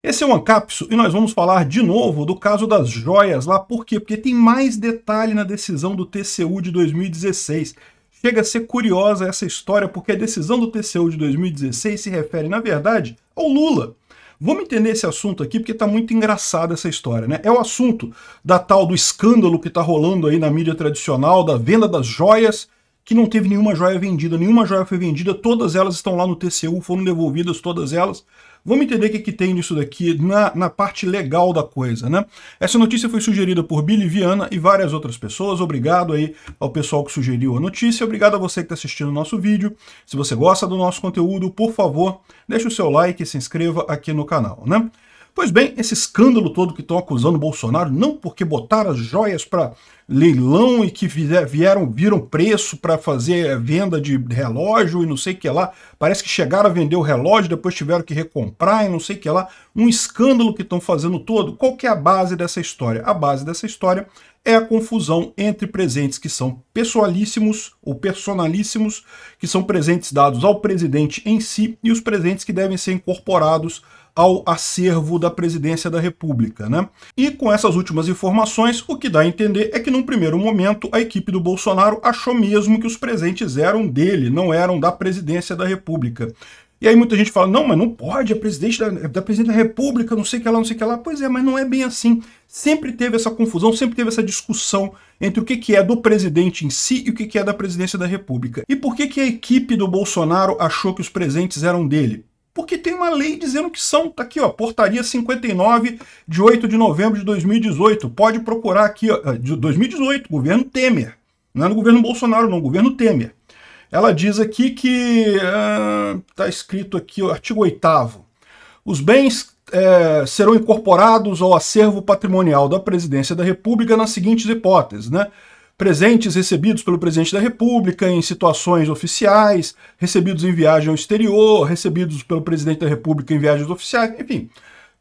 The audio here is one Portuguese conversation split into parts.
Esse é o Ancapso e nós vamos falar de novo do caso das joias lá. Por quê? Porque tem mais detalhe na decisão do TCU de 2016. Chega a ser curiosa essa história porque a decisão do TCU de 2016 se refere, na verdade, ao Lula. Vamos entender esse assunto aqui porque está muito engraçada essa história, né? É o assunto da tal do escândalo que está rolando aí na mídia tradicional, da venda das joias, que não teve nenhuma joia vendida, nenhuma joia foi vendida, todas elas estão lá no TCU, foram devolvidas todas elas. Vamos entender o que, que tem nisso daqui na, na parte legal da coisa, né? Essa notícia foi sugerida por Billy Viana e várias outras pessoas. Obrigado aí ao pessoal que sugeriu a notícia. Obrigado a você que está assistindo o nosso vídeo. Se você gosta do nosso conteúdo, por favor, deixe o seu like e se inscreva aqui no canal, né? Pois bem, esse escândalo todo que estão acusando Bolsonaro, não porque botaram as joias para leilão e que vieram viram preço para fazer venda de relógio e não sei o que lá, parece que chegaram a vender o relógio, depois tiveram que recomprar e não sei o que lá, um escândalo que estão fazendo todo. Qual que é a base dessa história? A base dessa história é a confusão entre presentes que são pessoalíssimos ou personalíssimos, que são presentes dados ao presidente em si, e os presentes que devem ser incorporados ao acervo da presidência da República. Né? E com essas últimas informações, o que dá a entender é que, num primeiro momento, a equipe do Bolsonaro achou mesmo que os presentes eram dele, não eram da presidência da República. E aí muita gente fala, não, mas não pode, é presidente da, é da presidente da república, não sei o que lá, não sei o que lá. Pois é, mas não é bem assim. Sempre teve essa confusão, sempre teve essa discussão entre o que, que é do presidente em si e o que, que é da presidência da república. E por que, que a equipe do Bolsonaro achou que os presentes eram dele? porque tem uma lei dizendo que são. Tá aqui, ó, portaria 59 de 8 de novembro de 2018. Pode procurar aqui, ó, de 2018, governo Temer. Não é no governo Bolsonaro, não, governo Temer. Ela diz aqui que está ah, uh, escrito aqui, o artigo 8 os bens é, serão incorporados ao acervo patrimonial da Presidência da República nas seguintes hipóteses, né? Presentes recebidos pelo Presidente da República em situações oficiais, recebidos em viagem ao exterior, recebidos pelo Presidente da República em viagens oficiais, enfim,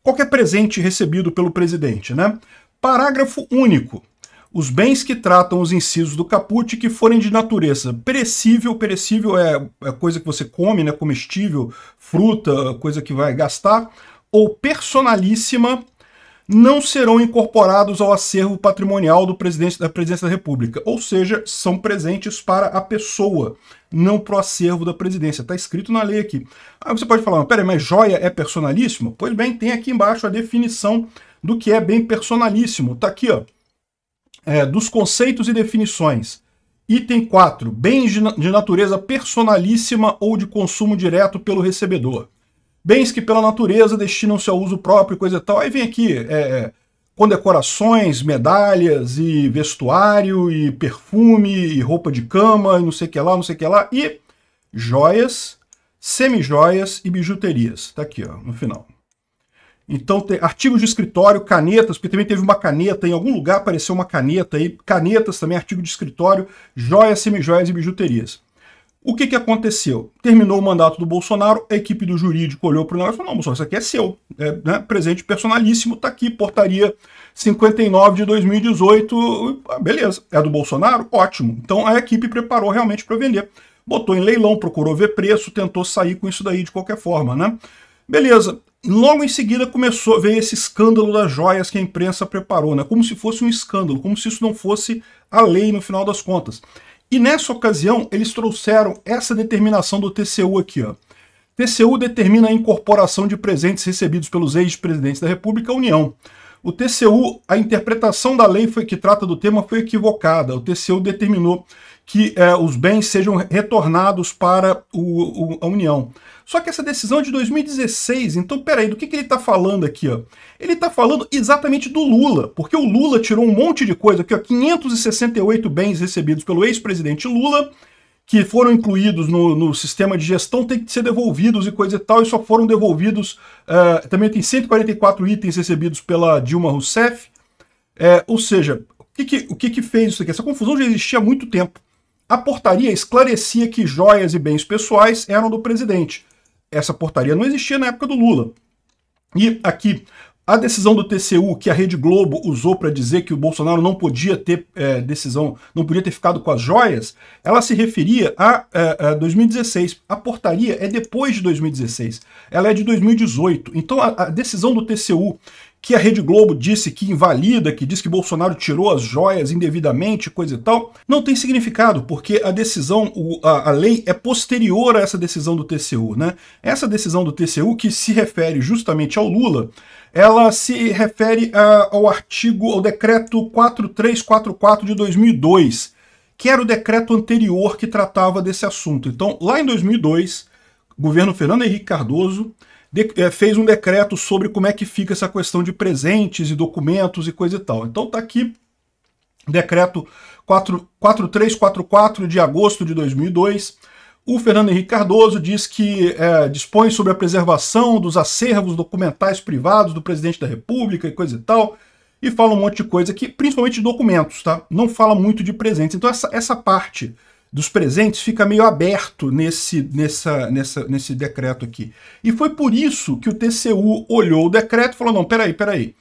qualquer presente recebido pelo Presidente, né? Parágrafo único. Os bens que tratam os incisos do caput que forem de natureza perecível, perecível é, a é coisa que você come, né, comestível, fruta, coisa que vai gastar, ou personalíssima, não serão incorporados ao acervo patrimonial do presidente da presidência da República, ou seja, são presentes para a pessoa, não para o acervo da presidência. Está escrito na lei aqui. Aí ah, você pode falar, peraí, mas joia é personalíssimo? Pois bem, tem aqui embaixo a definição do que é bem personalíssimo. Está aqui, ó é, dos conceitos e definições. Item 4. Bens de natureza personalíssima ou de consumo direto pelo recebedor. Bens que pela natureza destinam-se ao uso próprio, coisa e tal. Aí vem aqui é, é, condecorações, medalhas e vestuário e perfume e roupa de cama e não sei o que lá, não sei o que lá. E joias, semijoias e bijuterias. está aqui, ó, no final. Então, tem artigos de escritório, canetas, porque também teve uma caneta, em algum lugar apareceu uma caneta aí, canetas também, artigo de escritório, joias, semijoias e bijuterias. O que, que aconteceu? Terminou o mandato do Bolsonaro, a equipe do jurídico olhou para o negócio e falou: não, Bolsonaro, isso aqui é seu. É, né? Presente personalíssimo, está aqui, portaria 59 de 2018. Ah, beleza, é do Bolsonaro? Ótimo. Então a equipe preparou realmente para vender. Botou em leilão, procurou ver preço, tentou sair com isso daí de qualquer forma, né? Beleza, Logo em seguida começou a ver esse escândalo das joias que a imprensa preparou, né? Como se fosse um escândalo, como se isso não fosse a lei no final das contas. E nessa ocasião, eles trouxeram essa determinação do TCU aqui, ó. TCU determina a incorporação de presentes recebidos pelos ex-presidentes da República à União. O TCU, a interpretação da lei foi, que trata do tema foi equivocada. O TCU determinou que é, os bens sejam retornados para o, o, a União. Só que essa decisão é de 2016, então peraí, do que, que ele está falando aqui? Ó? Ele está falando exatamente do Lula, porque o Lula tirou um monte de coisa aqui, ó, 568 bens recebidos pelo ex-presidente Lula, que foram incluídos no, no, sistema de gestão têm que ser devolvidos e coisa e tal, e só foram devolvidos. Uh, também tem 144 itens recebidos pela Dilma Rousseff. É, ou seja, o, que, que o que, que, fez isso aqui? Essa confusão já existia há muito tempo. A portaria esclarecia que joias e bens pessoais eram do presidente. Essa portaria não existia na época do Lula. E aqui, a decisão do TCU que a Rede Globo usou para dizer que o Bolsonaro não podia ter é, decisão, não podia ter ficado com as joias, ela se referia a, a, a, 2016. A portaria é depois de 2016, ela é de 2018. Então a, a decisão do TCU que a Rede Globo disse que invalida, que diz que Bolsonaro tirou as joias indevidamente, coisa e tal, não tem significado, porque a decisão, a, lei é posterior a essa decisão do TCU, né? Essa decisão do TCU, que se refere justamente ao Lula, ela se refere ao artigo, ao decreto 4344 de 2002, que era o decreto anterior que tratava desse assunto. Então, lá em 2002, o governo Fernando Henrique Cardoso de, é, fez um decreto sobre como é que fica essa questão de presentes e documentos e coisa e tal. Então está aqui decreto 4344 de agosto de 2002. O Fernando Henrique Cardoso diz que é, dispõe sobre a preservação dos acervos documentais privados do presidente da República e coisa e tal. E fala um monte de coisa aqui, principalmente de documentos, tá? Não fala muito de presentes. Então, essa, essa parte dos presentes fica meio aberto nesse, nessa, nessa, nesse decreto aqui. E foi por isso que o TCU olhou o decreto e falou, não, peraí, peraí,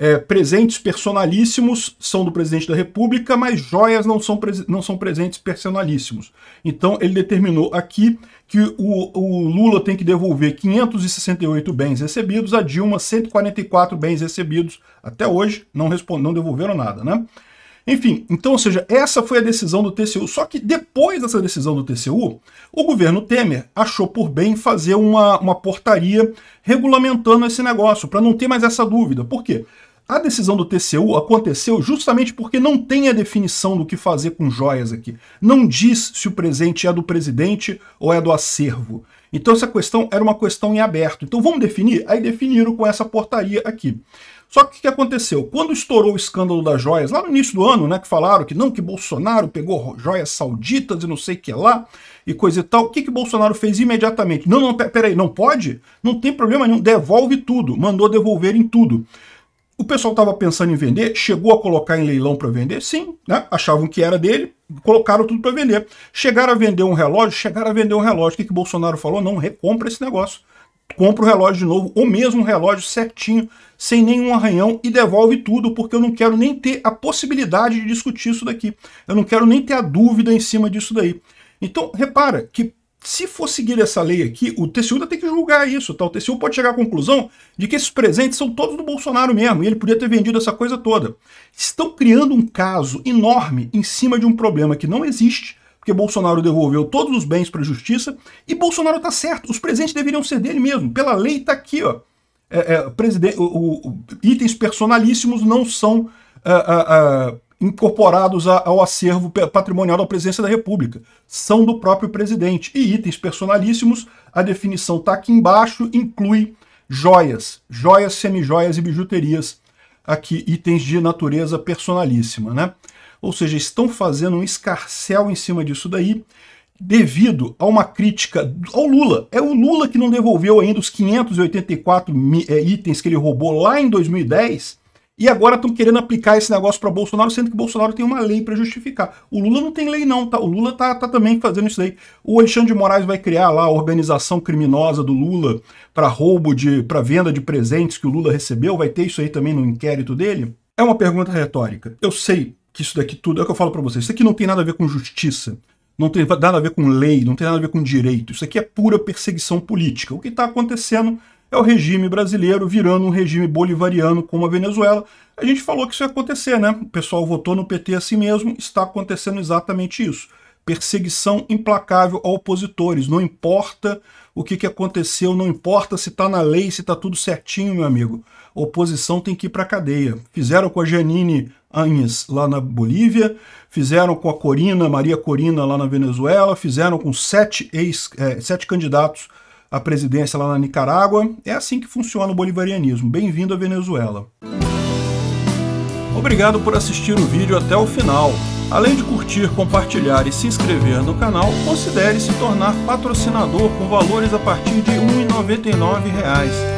é, presentes personalíssimos são do presidente da República, mas joias não são, não são presentes personalíssimos. Então ele determinou aqui que o, o, Lula tem que devolver 568 bens recebidos, a Dilma 144 bens recebidos. Até hoje não, não devolveram nada, né? Enfim, então, ou seja, essa foi a decisão do TCU. Só que depois dessa decisão do TCU, o governo Temer achou por bem fazer uma, uma portaria regulamentando esse negócio, para não ter mais essa dúvida. Por quê? A decisão do TCU aconteceu justamente porque não tem a definição do que fazer com joias aqui. Não diz se o presente é do presidente ou é do acervo. Então essa questão era uma questão em aberto. Então vamos definir? Aí definiram com essa portaria aqui. Só que o que aconteceu? Quando estourou o escândalo das joias, lá no início do ano, né, que falaram que não, que Bolsonaro pegou joias sauditas e não sei o que lá, e coisa e tal, o que, que Bolsonaro fez imediatamente? Não, não, peraí, não pode? Não tem problema nenhum, devolve tudo, mandou devolver em tudo. O pessoal estava pensando em vender, chegou a colocar em leilão para vender, sim, né? achavam que era dele, colocaram tudo para vender. Chegaram a vender um relógio, chegaram a vender um relógio. O que, que Bolsonaro falou? Não, recompra esse negócio compra o relógio de novo, ou mesmo um relógio certinho, sem nenhum arranhão, e devolve tudo, porque eu não quero nem ter a possibilidade de discutir isso daqui. Eu não quero nem ter a dúvida em cima disso daí. Então, repara que se for seguir essa lei aqui, o TCU tem que julgar isso, tá? O TCU pode chegar à conclusão de que esses presentes são todos do Bolsonaro mesmo, e ele podia ter vendido essa coisa toda. Estão criando um caso enorme em cima de um problema que não existe, porque Bolsonaro devolveu todos os bens para a justiça e Bolsonaro está certo, os presentes deveriam ser dele mesmo. Pela lei está aqui, ó. É, é, o, o, o, itens personalíssimos não são é, é, é, incorporados a, ao acervo patrimonial da presidência da República. São do próprio presidente. E itens personalíssimos, a definição está aqui embaixo, inclui joias, joias, semijoias e bijuterias, aqui itens de natureza personalíssima. Né? ou seja, estão fazendo um escarcel em cima disso daí, devido a uma crítica ao Lula. É o Lula que não devolveu ainda os 584 eh, itens que ele roubou lá em 2010, e agora estão querendo aplicar esse negócio para Bolsonaro, sendo que Bolsonaro tem uma lei para justificar. O Lula não tem lei não, tá? O Lula tá, tá também fazendo isso daí. O Alexandre de Moraes vai criar lá a organização criminosa do Lula para roubo de para venda de presentes que o Lula recebeu, vai ter isso aí também no inquérito dele. É uma pergunta retórica. Eu sei, que isso daqui tudo, é o que eu falo para vocês, isso aqui não tem nada a ver com justiça, não tem nada a ver com lei, não tem nada a ver com direito, isso aqui é pura perseguição política. O que está acontecendo é o regime brasileiro virando um regime bolivariano como a Venezuela. A gente falou que isso ia acontecer, né? O pessoal votou no PT assim mesmo, está acontecendo exatamente isso perseguição implacável a opositores. Não importa o que, que aconteceu, não importa se está na lei, se está tudo certinho, meu amigo. A oposição tem que ir para cadeia. Fizeram com a Janine Anhes lá na Bolívia, fizeram com a Corina, Maria Corina lá na Venezuela, fizeram com sete, ex, é, sete candidatos à presidência lá na Nicarágua. É assim que funciona o bolivarianismo. Bem-vindo à Venezuela. Obrigado por assistir o vídeo até o final. Além de curtir, compartilhar e se inscrever no canal, considere se tornar patrocinador com valores a partir de R$ 1,99